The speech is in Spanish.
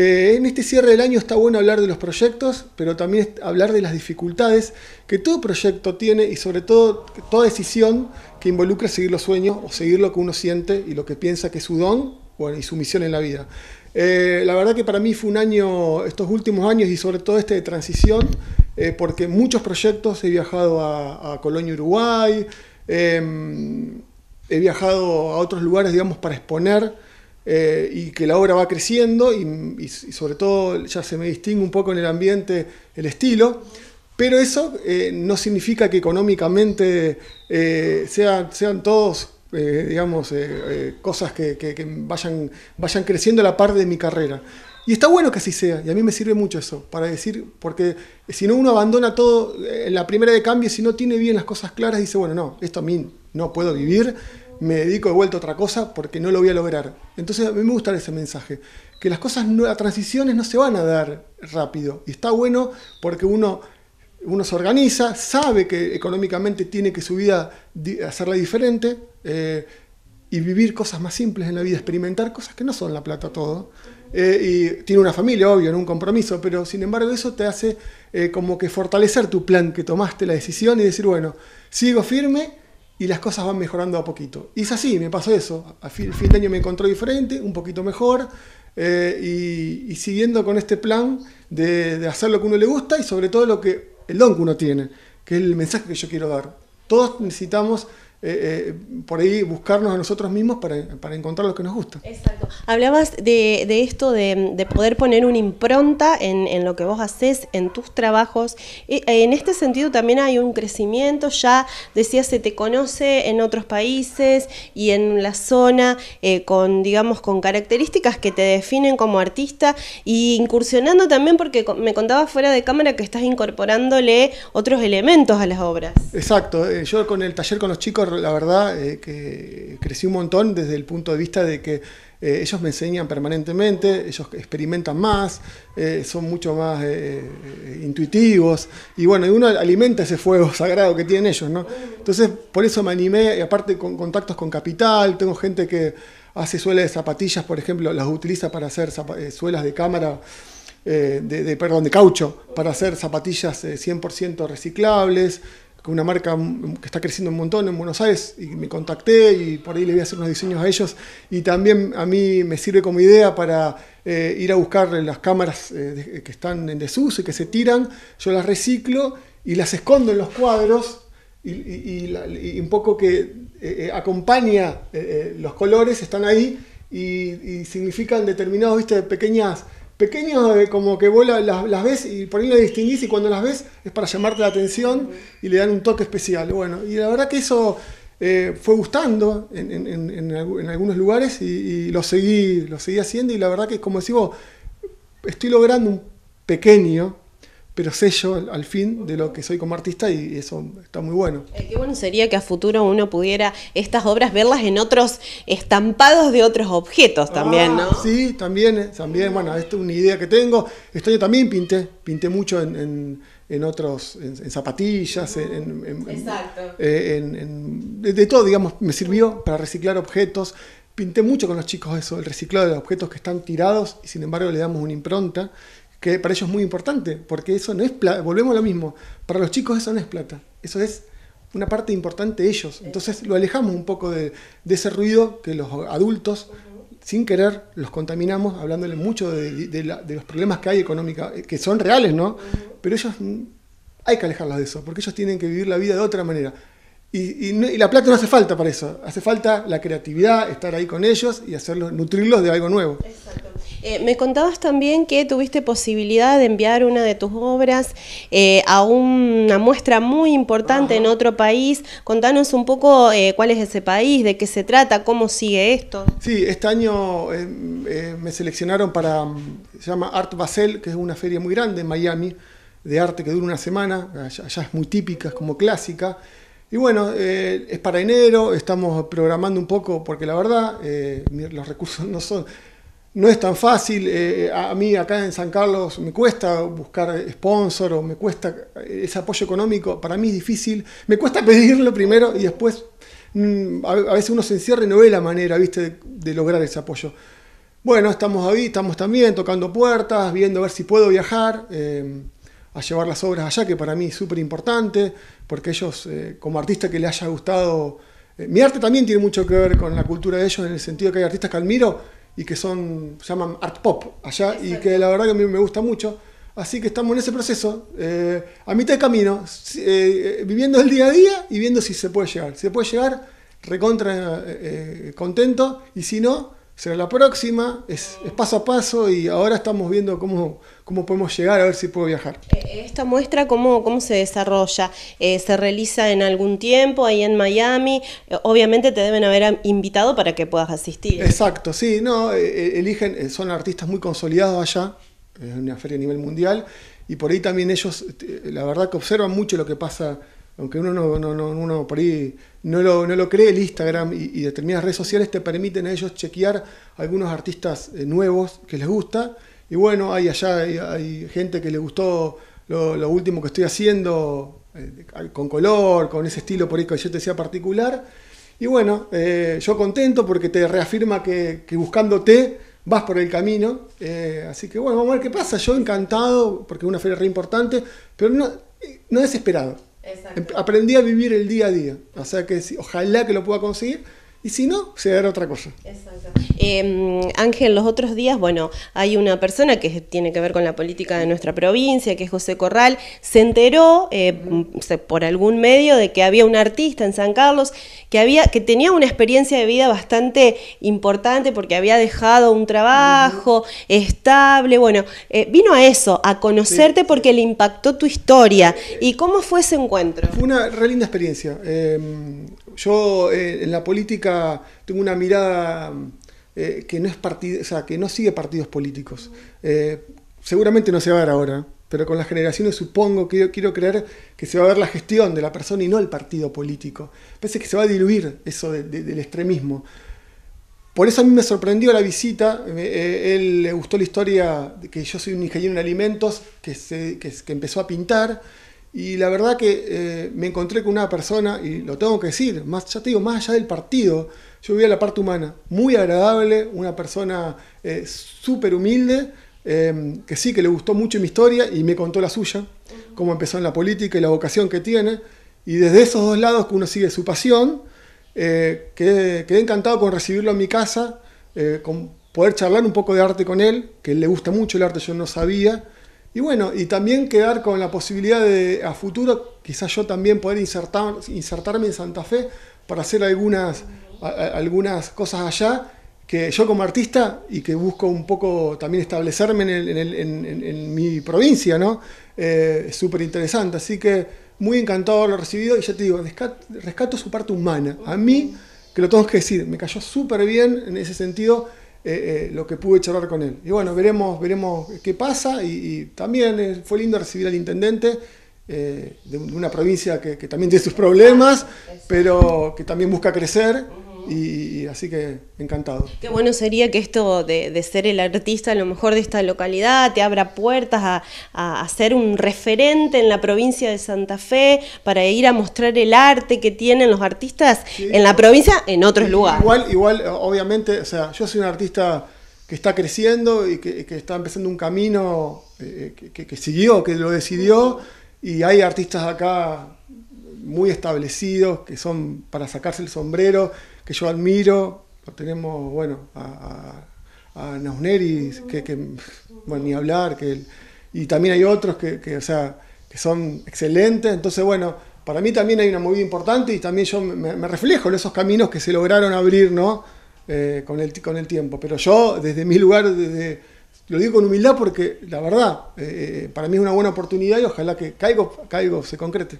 Eh, en este cierre del año está bueno hablar de los proyectos, pero también hablar de las dificultades que todo proyecto tiene y sobre todo toda decisión que involucra seguir los sueños o seguir lo que uno siente y lo que piensa que es su don y su misión en la vida. Eh, la verdad que para mí fue un año, estos últimos años y sobre todo este de transición, eh, porque muchos proyectos he viajado a, Colonia, Uruguay, em, he viajado a otros lugares, digamos, para exponer eh, y que la obra va creciendo y, sobre todo ya se me distingue un poco en el ambiente el estilo, pero eso eh, no significa que económicamente eh, sean, sean todos, digamos, cosas que, vayan, vayan creciendo a la par de mi carrera. Y está bueno que así sea, y a mí me sirve mucho eso, para decir, porque si no uno abandona todo en la primera de cambio, si no tiene bien las cosas claras, dice, bueno, no, esto a mí no puedo vivir, me dedico de vuelto a otra cosa porque no lo voy a lograr. Entonces a mí me gusta ese mensaje, que las cosas, las transiciones no se van a dar rápido. Y está bueno porque uno, uno se organiza, sabe que económicamente tiene que su vida hacerla diferente eh, y vivir cosas más simples en la vida, experimentar cosas que no son la plata todo. Eh, y tiene una familia, obvio, en un compromiso, pero sin embargo eso te hace eh, como que fortalecer tu plan que tomaste, la decisión y decir, bueno, sigo firme y las cosas van mejorando a poquito. Y es así, me pasó eso. A fin, de año me encontré diferente, un poquito mejor, eh, y, siguiendo con este plan de, de, hacer lo que uno le gusta y sobre todo lo que el don que uno tiene, que es el mensaje que yo quiero dar. Todos necesitamos eh, eh, por ahí buscarnos a nosotros mismos para, encontrar lo que nos gusta. Exacto. Hablabas de, esto de, poder poner una impronta en, lo que vos haces, en tus trabajos. Eh, en este sentido también hay un crecimiento, ya decías, se te conoce en otros países y en la zona con, digamos, con características que te definen como artista y incursionando también porque me contabas fuera de cámara que estás incorporándole otros elementos a las obras. Exacto. yo con el taller con los chicos la verdad, eh, que crecí un montón desde el punto de vista de que eh, ellos me enseñan permanentemente, ellos experimentan más, eh, son mucho más intuitivos y bueno, uno alimenta ese fuego sagrado que tienen ellos, ¿no? Entonces, por eso me animé, y aparte con contactos con Capital, tengo gente que hace suelas de zapatillas, por ejemplo, las utiliza para hacer suelas de cámara. perdón, de caucho, para hacer zapatillas 100% reciclables, una marca que está creciendo un montón en Buenos Aires y me contacté y por ahí le voy a hacer unos diseños a ellos y también a mí me sirve como idea para eh, ir a buscar las cámaras eh, eh, que están en desuso y que se tiran, yo las reciclo y las escondo en los cuadros y, un poco que acompaña los colores, están ahí y, significan determinados, viste, pequeñas Pequeños eh, como que vos las, ves y por ahí las distinguís y cuando las ves es para llamarte la atención y le dan un toque especial. Bueno, y la verdad que eso eh, fue gustando en, algunos lugares y, lo, seguí, lo seguí haciendo y la verdad que como decís vos, estoy logrando un pequeño pero sello al fin de lo que soy como artista y eso está muy bueno. Eh, qué bueno sería que a futuro uno pudiera estas obras verlas en otros estampados de otros objetos también, ah, ¿no? Sí, también, eh, también, bueno, esta es una idea que tengo. Este año también pinté, pinté mucho en, en, en otros, en, zapatillas, Exacto. Eh, en, de todo, digamos, me sirvió para reciclar objetos. Pinté mucho con los chicos eso, el reciclado de objetos que están tirados y sin embargo le damos una impronta que para ellos es muy importante, porque eso no es plata, volvemos a lo mismo, para los chicos eso no es plata, eso es una parte importante de ellos, entonces lo alejamos un poco de, ese ruido que los adultos sin querer los contaminamos hablándole mucho de, los problemas que hay económicos, eh, que son reales, ¿no? Pero ellos hay que alejarlos de eso, porque ellos tienen que vivir la vida de otra manera. Y, la plata no hace falta para eso, hace falta la creatividad, estar ahí con ellos y hacerlos, nutrirlos de algo nuevo. Exacto. Eh, me contabas también que tuviste posibilidad de enviar una de tus obras eh, a una muestra muy importante en otro país. Contanos un poco eh, cuál es ese país, de qué se trata, cómo sigue esto. Sí, este año me seleccionaron para, mm, se llama Art Basel, que es una feria muy grande en Miami, de arte que dura una semana, allá, es muy típica, es como clásica. Y bueno, es para enero, estamos programando un poco, porque la verdad, los recursos no son, no es tan fácil. Eh, eh, a mí acá en San Carlos me cuesta buscar sponsor o me cuesta eh, ese apoyo económico. Para mí es difícil. Me cuesta pedirlo primero y después mm, a, veces uno se encierra y no ve la manera, viste, de, lograr ese apoyo. Bueno, estamos ahí, estamos también tocando puertas, viendo a ver si puedo viajar. a llevar las obras allá, que para mí es súper importante, porque ellos, como artista que le haya gustado, mi arte también tiene mucho que ver con la cultura de ellos, en el sentido que hay artistas que admiro, y que son, se llaman art pop allá y que la verdad que a mí me gusta mucho. Así que estamos en ese proceso, eh, a mitad de camino, eh, eh, viviendo el día a día y viendo si se puede llegar. Si se puede llegar, recontra contento y si no, será la próxima, es paso a paso y ahora estamos viendo cómo cómo podemos llegar a ver si puedo viajar. Eh, eh, esta muestra, ¿cómo, cómo se desarrolla? Eh, ¿Se realiza en algún tiempo ahí en Miami? Obviamente te deben haber invitado para que puedas asistir. Exacto, sí, no, eligen, son artistas muy consolidados allá, en una feria a nivel mundial, y por ahí también ellos, la verdad que observan mucho lo que pasa, aunque uno, no, uno por ahí no lo, no lo cree, el Instagram y, determinadas redes sociales te permiten a ellos chequear algunos artistas nuevos que les gusta y bueno, hay allá, hay, gente que le gustó lo, último que estoy haciendo, eh, con color, con ese estilo por ahí que yo te decía particular. Y bueno, eh, yo contento porque te reafirma que, que buscándote vas por el camino. Eh, así que bueno, vamos a ver qué pasa. Yo encantado, porque es una feria re importante, pero no, no desesperado. Em, aprendí a vivir el día a día. O sea que ojalá que lo pueda conseguir. Y si no, se hará otra cosa. Exacto. Em, Ángel, los otros días, bueno, hay una persona que tiene que ver con la política de nuestra provincia, que es José Corral, se enteró eh, mm, por algún medio de que había un artista en San Carlos que, había, que tenía una experiencia de vida bastante importante porque había dejado un trabajo estable. Bueno, eh, vino a eso, a conocerte porque le impactó tu historia. ¿Y cómo fue ese encuentro? Fue una re linda experiencia em, yo eh, en la política tengo una mirada eh, que, no es que no sigue partidos políticos. Eh, seguramente no se va a ver ahora, pero con las generaciones supongo que quiero creer que se va a ver la gestión de la persona y no el partido político. Parece que se va a diluir eso del extremismo. Por eso a mí me sorprendió la visita, él le gustó la historia de que yo soy un ingeniero en alimentos que, se, que empezó a pintar y la verdad que eh, me encontré con una persona, y lo tengo que decir, más, ya te digo, más allá del partido, yo vi a la parte humana, muy agradable, una persona eh, súper humilde, em, que sí, que le gustó mucho mi historia y me contó la suya, cómo empezó en la política y la vocación que tiene. Y desde esos dos lados que uno sigue su pasión, eh, quedé, quedé, encantado con recibirlo en mi casa, con poder charlar un poco de arte con él, que le gusta mucho el arte, yo no sabía y bueno, y también quedar con la posibilidad de a futuro quizás yo también poder insertar, insertarme en Santa Fe para hacer algunas, algunas cosas allá que yo como artista y que busco un poco también establecerme en, en, mi provincia, ¿no? es eh, súper interesante, así que muy encantado lo recibido y ya te digo, rescato, rescato su parte humana. A mí, que lo tengo que decir, me cayó súper bien en ese sentido eh, eh, lo que pude charlar con él. Y bueno, veremos, veremos qué pasa. Y, también eh, fue lindo recibir al intendente de, una provincia que, también tiene sus problemas, pero que también busca crecer y, así que encantado. Qué bueno sería que esto de, ser el artista a lo mejor de esta localidad te abra puertas a, ser un referente en la provincia de Santa Fe para ir a mostrar el arte que tienen los artistas en la provincia en otros lugares. Igual, obviamente, o sea, yo soy un artista que está creciendo y que, está empezando un camino eh, eh, que, siguió, que lo decidió, y hay artistas acá muy establecidos que son para sacarse el sombrero que yo admiro, tenemos, bueno, a, a, a que, que, ni hablar, que, y también hay otros que, sea, que son excelentes, entonces, bueno, para mí también hay una movida importante y también yo me, reflejo en esos caminos que se lograron abrir, ¿no? Eh, con, el, con el tiempo, pero yo desde mi lugar, desde, lo digo con humildad porque la verdad, eh, eh, para mí es una buena oportunidad y ojalá que Caigo, Caigo se concrete.